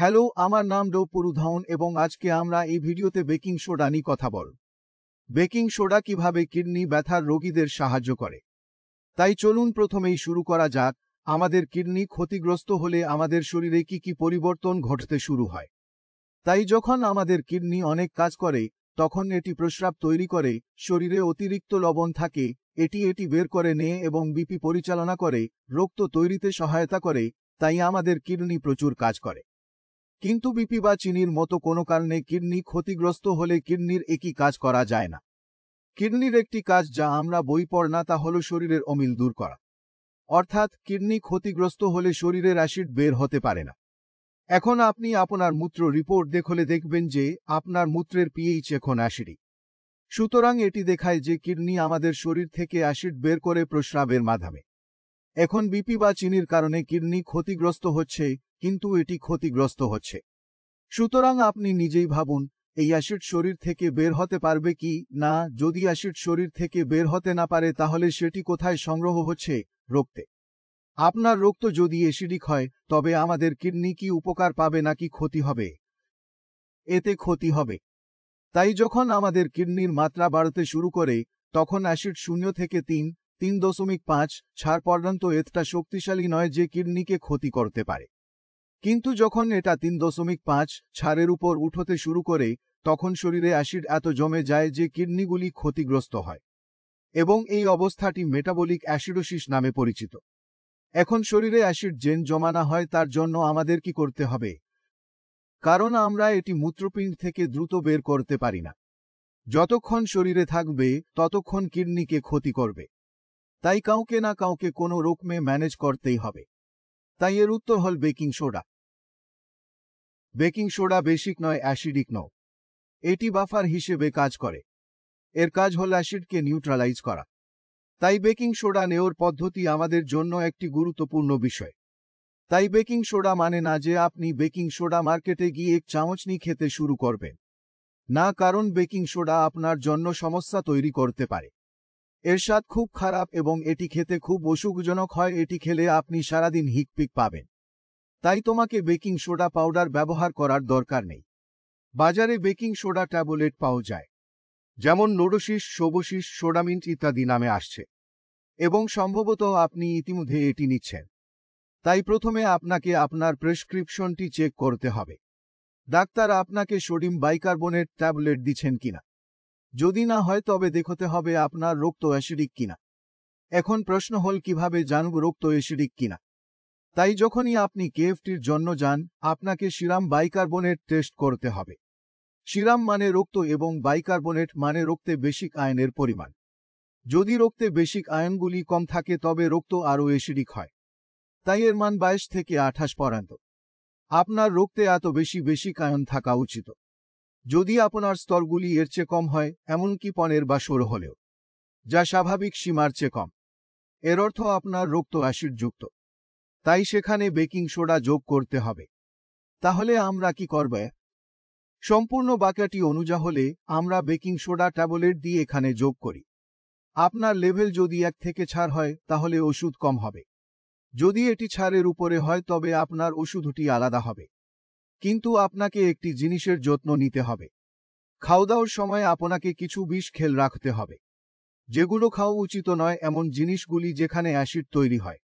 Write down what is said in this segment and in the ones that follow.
hello আমার নাম ডৌপুরু ধন এবং আজকে আমরা এই ভিডিওতে বেকিং সোডা নিয়ে কথা বল বেকিং সোডা কিভাবে কিডনি ব্যথার রোগীদের সাহায্য করে তাই চলুন প্রথমেই শুরু করা যাক আমাদের কিডনি ক্ষতিগ্রস্ত হলে আমাদের শরীরে কি কি পরিবর্তন ঘটতে শুরু হয় তাই যখন আমাদের কিডনি অনেক কাজ করে তখন এটি প্রস্রাব তৈরি করে শরীরে অতিরিক্ত লবণ থাকে এটি এটি বের করে নেয় এবং বিপি পরিচালনা করে রক্ত তৈরিতে সহায়তা করে তাই আমাদের কিডনি প্রচুর কাজ করে কিন্তু বিপি বা চিনির মতো কোনো কারণে কিডনি ক্ষতিগ্রস্ত হলে কিডনির একই কাজ করা যায় না কিডনির একটি কাজ যা আমরা বই পড় না তা হল শরীরের অমিল দূর করা অর্থাৎ কিডনি ক্ষতিগ্রস্ত হলে শরীরের অ্যাসিড বের হতে পারে না এখন আপনি আপনার মূত্র রিপোর্ট দেখলে দেখবেন যে আপনার মূত্রের পিএইচ এখন অ্যাসিডই সুতরাং এটি দেখায় যে কিডনি আমাদের শরীর থেকে অ্যাসিড বের করে প্রস্রাবের মাধ্যমে এখন বিপি বা চিনির কারণে কিডনি ক্ষতিগ্রস্ত হচ্ছে কিন্তু এটি ক্ষতিগ্রস্ত হচ্ছে সুতরাং আপনি নিজেই ভাবুন এই অ্যাসিড শরীর থেকে বের হতে পারবে কি না যদি অ্যাসিড শরীর থেকে বের হতে না পারে তাহলে সেটি কোথায় সংগ্রহ হচ্ছে রক্তে আপনার রক্ত যদি অ্যাসিডিক হয় তবে আমাদের কিডনি কি উপকার পাবে নাকি ক্ষতি হবে এতে ক্ষতি হবে তাই যখন আমাদের কিডনির মাত্রা বাড়তে শুরু করে তখন অ্যাসিড শূন্য থেকে তিন তিন দশমিক পাঁচ ছাড় পর্যন্ত এতটা শক্তিশালী নয় যে কিডনিকে ক্ষতি করতে পারে কিন্তু যখন এটা তিন দশমিক পাঁচ ছাড়ের উপর উঠোতে শুরু করে তখন শরীরে অ্যাসিড এত জমে যায় যে কিডনিগুলি ক্ষতিগ্রস্ত হয় এবং এই অবস্থাটি মেটাবলিক অ্যাসিডোসিস নামে পরিচিত এখন শরীরে অ্যাসিড জেন জমানা হয় তার জন্য আমাদের কি করতে হবে কারণ আমরা এটি মূত্রপিণ্ড থেকে দ্রুত বের করতে পারি না যতক্ষণ শরীরে থাকবে ততক্ষণ কিডনিকে ক্ষতি করবে তাই কাউকে না কাউকে কোনো রকমে ম্যানেজ করতেই হবে তাই এর উত্তর হল baking soda baking soda basic নয় অ্যাসিডিক নয় এটি বাফার হিসেবে কাজ করে এর কাজ হল অ্যাসিডকে নিউট্রালাইজ করা তাই বেকিং সোডা নেওয়ার পদ্ধতি আমাদের জন্য একটি গুরুত্বপূর্ণ বিষয় তাই বেকিং সোডা মানে না যে আপনি বেকিং সোডা মার্কেটে গিয়ে এক চামচ খেতে শুরু করবেন না কারণ বেকিং সোডা আপনার জন্য সমস্যা তৈরি করতে পারে এর স্বাদ খুব খারাপ এবং এটি খেতে খুব অসুখজনক হয় এটি খেলে আপনি সারাদিন হিকপিক পাবেন তাই তোমাকে বেকিং সোডা পাউডার ব্যবহার করার দরকার নেই বাজারে বেকিং সোডা ট্যাবলেট পাওয়া যায় যেমন নোডোশিস সবশিস সোডামিন্ট ইত্যাদি নামে আসছে এবং সম্ভবত আপনি ইতিমধ্যে এটি নিচ্ছেন তাই প্রথমে আপনাকে আপনার প্রেসক্রিপশনটি চেক করতে হবে ডাক্তার আপনাকে সোডিম বাইকার্বনেট ট্যাবলেট দিচ্ছেন কিনা যদি না হয় তবে দেখতে হবে আপনার রক্ত অ্যাসিডিক কিনা এখন প্রশ্ন হল কিভাবে জানব রক্ত অ্যাসিডিক কিনা তাই যখনই আপনি কেএফটির জন্য যান আপনাকে সিরাম বাইকার্বনেট টেস্ট করতে হবে সিরাম মানে রক্ত এবং বাইকার্বনেট মানে রক্তে বেসিক আয়নের পরিমাণ যদি রক্তে বেসিক আয়নগুলি কম থাকে তবে রক্ত আরও অ্যাসিডিক হয় তাই এর মান বাইশ থেকে আঠাশ পর্যন্ত আপনার রক্তে এত বেশি বেশি আয়ন থাকা উচিত যদি আপনার স্তরগুলি এর চেয়ে কম হয় এমনকি পনের বা সোর হলেও যা স্বাভাবিক সীমার চেয়ে কম এর অর্থ আপনার রক্ত যুক্ত তাই সেখানে বেকিং সোডা যোগ করতে হবে তাহলে আমরা কি করব সম্পূর্ণ বাক্যটি অনুযা হলে আমরা বেকিং সোডা ট্যাবলেট দিয়ে এখানে যোগ করি আপনার লেভেল যদি এক থেকে ছাড় হয় তাহলে ওষুধ কম হবে যদি এটি ছাড়ের উপরে হয় তবে আপনার ওষুধটি আলাদা হবে কিন্তু আপনাকে একটি জিনিসের যত্ন নিতে হবে খাওয়া দাওয়ার সময় আপনাকে কিছু বিষ খেল রাখতে হবে যেগুলো খাওয়া উচিত নয় এমন জিনিসগুলি যেখানে অ্যাসিড তৈরি হয়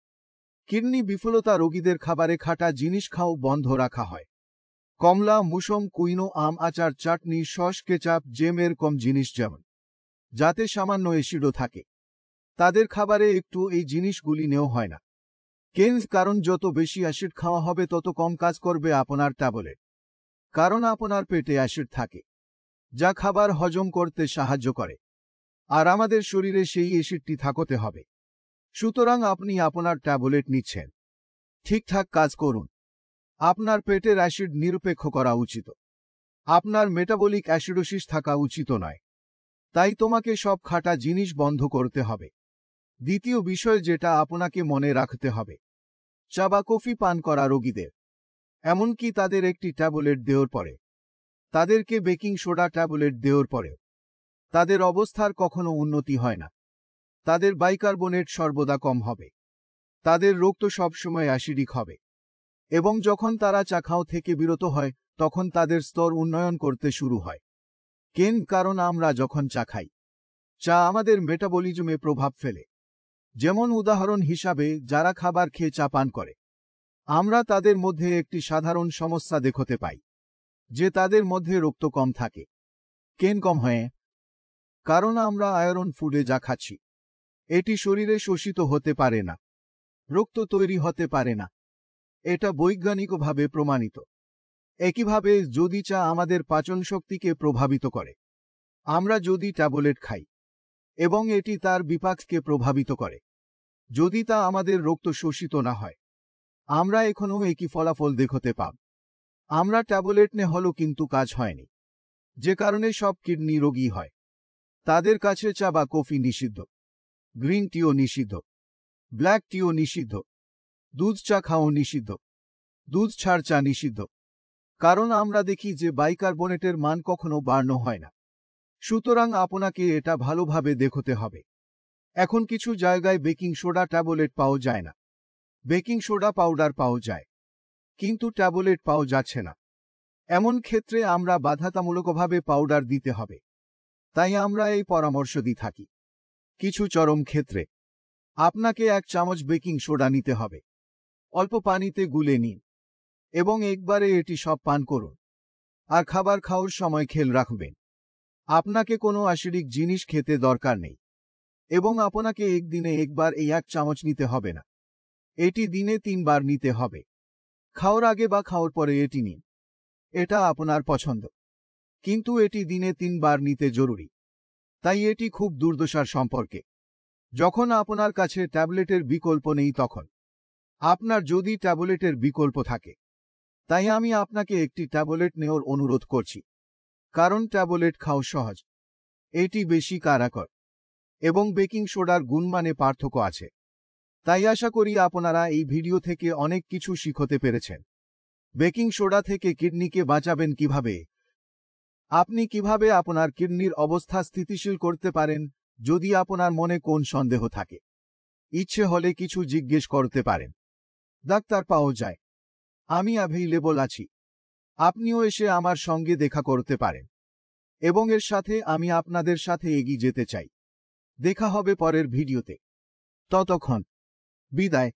কিডনি বিফলতা রোগীদের খাবারে খাটা জিনিস খাও বন্ধ রাখা হয় কমলা মুসম কুইনো আম আচার চাটনি সস কেচাপ জেম এরকম জিনিস যেমন যাতে সামান্য এসিডও থাকে তাদের খাবারে একটু এই জিনিসগুলি নেও হয় না কেন্স কারণ যত বেশি অ্যাসিড খাওয়া হবে তত কম কাজ করবে আপনার ট্যাবলে কারণ আপনার পেটে অ্যাসিড থাকে যা খাবার হজম করতে সাহায্য করে আর আমাদের শরীরে সেই অ্যাসিডটি থাকতে হবে সুতরাং আপনি আপনার ট্যাবলেট নিচ্ছেন ঠিকঠাক কাজ করুন আপনার পেটের অ্যাসিড নিরপেক্ষ করা উচিত আপনার মেটাবলিক অ্যাসিডোসিস থাকা উচিত নয় তাই তোমাকে সব খাটা জিনিস বন্ধ করতে হবে দ্বিতীয় বিষয় যেটা আপনাকে মনে রাখতে হবে চা বা কফি পান করা রোগীদের এমনকি তাদের একটি ট্যাবলেট দেওয়ার পরে তাদেরকে বেকিং সোডা ট্যাবলেট দেওয়ার পরে তাদের অবস্থার কখনো উন্নতি হয় না তাদের বাইকার্বনেট সর্বদা কম হবে তাদের রক্ত সবসময় অ্যাসিডিক হবে এবং যখন তারা চাখাও থেকে বিরত হয় তখন তাদের স্তর উন্নয়ন করতে শুরু হয় কেন কারণ আমরা যখন চা খাই চা আমাদের মেটাবলিজমে প্রভাব ফেলে যেমন উদাহরণ হিসাবে যারা খাবার খেয়ে চা পান করে আমরা তাদের মধ্যে একটি সাধারণ সমস্যা দেখতে পাই যে তাদের মধ্যে রক্ত কম থাকে কেন কম হয়ে কারণ আমরা আয়রন ফুডে যা খাচ্ছি এটি শরীরে শোষিত হতে পারে না রক্ত তৈরি হতে পারে না এটা বৈজ্ঞানিকভাবে প্রমাণিত একইভাবে যদি চা আমাদের পাচন শক্তিকে প্রভাবিত করে আমরা যদি ট্যাবলেট খাই এবং এটি তার বিপাককে প্রভাবিত করে যদি তা আমাদের রক্ত শোষিত না হয় আমরা এখনও একই ফলাফল দেখতে পাব আমরা ট্যাবলেট নে হলো কিন্তু কাজ হয়নি যে কারণে সব কিডনি রোগী হয় তাদের কাছে চা বা কফি নিষিদ্ধ গ্রিন টিও নিষিদ্ধ ব্ল্যাক টিও নিষিদ্ধ দুধ চা খাও নিষিদ্ধ দুধ ছাড় চা নিষিদ্ধ কারণ আমরা দেখি যে বাইকার্বনেটের মান কখনো বাড়ানো হয় না সুতরাং আপনাকে এটা ভালোভাবে দেখতে হবে এখন কিছু জায়গায় বেকিং সোডা ট্যাবলেট পাওয়া যায় না বেকিং সোডা পাউডার পাওয়া যায় কিন্তু ট্যাবলেট পাওয়া যাচ্ছে না এমন ক্ষেত্রে আমরা বাধাতামূলকভাবে পাউডার দিতে হবে তাই আমরা এই পরামর্শ দিয়ে থাকি কিছু চরম ক্ষেত্রে আপনাকে এক চামচ বেকিং সোডা নিতে হবে অল্প পানিতে গুলে নিন এবং একবারে এটি সব পান করুন আর খাবার খাওয়ার সময় খেল রাখবেন আপনাকে কোনো আশিরিক জিনিস খেতে দরকার নেই এবং আপনাকে একদিনে একবার এই এক চামচ নিতে হবে না এটি দিনে তিনবার নিতে হবে খাওয়ার আগে বা খাওয়ার পরে এটি নিন এটা আপনার পছন্দ কিন্তু এটি দিনে তিনবার নিতে জরুরি তাই এটি খুব দুর্দশার সম্পর্কে যখন আপনার কাছে ট্যাবলেটের বিকল্প নেই তখন আপনার যদি ট্যাবলেটের বিকল্প থাকে তাই আমি আপনাকে একটি ট্যাবলেট নেওয়ার অনুরোধ করছি কারণ ট্যাবলেট খাও সহজ এটি বেশি কারাকর এবং বেকিং সোডার গুণমানে পার্থক্য আছে তাই আশা করি আপনারা এই ভিডিও থেকে অনেক কিছু শিখতে পেরেছেন বেকিং সোডা থেকে কিডনিকে বাঁচাবেন কিভাবে আপনি কিভাবে আপনার কিডনির অবস্থা স্থিতিশীল করতে পারেন যদি আপনার মনে কোন সন্দেহ থাকে ইচ্ছে হলে কিছু জিজ্ঞেস করতে পারেন ডাক্তার পাওয়া যায় আমি অ্যাভেইলেবল আছি আপনিও এসে আমার সঙ্গে দেখা করতে পারেন এবং এর সাথে আমি আপনাদের সাথে এগিয়ে যেতে চাই দেখা হবে পরের ভিডিওতে ততক্ষণ বিদায়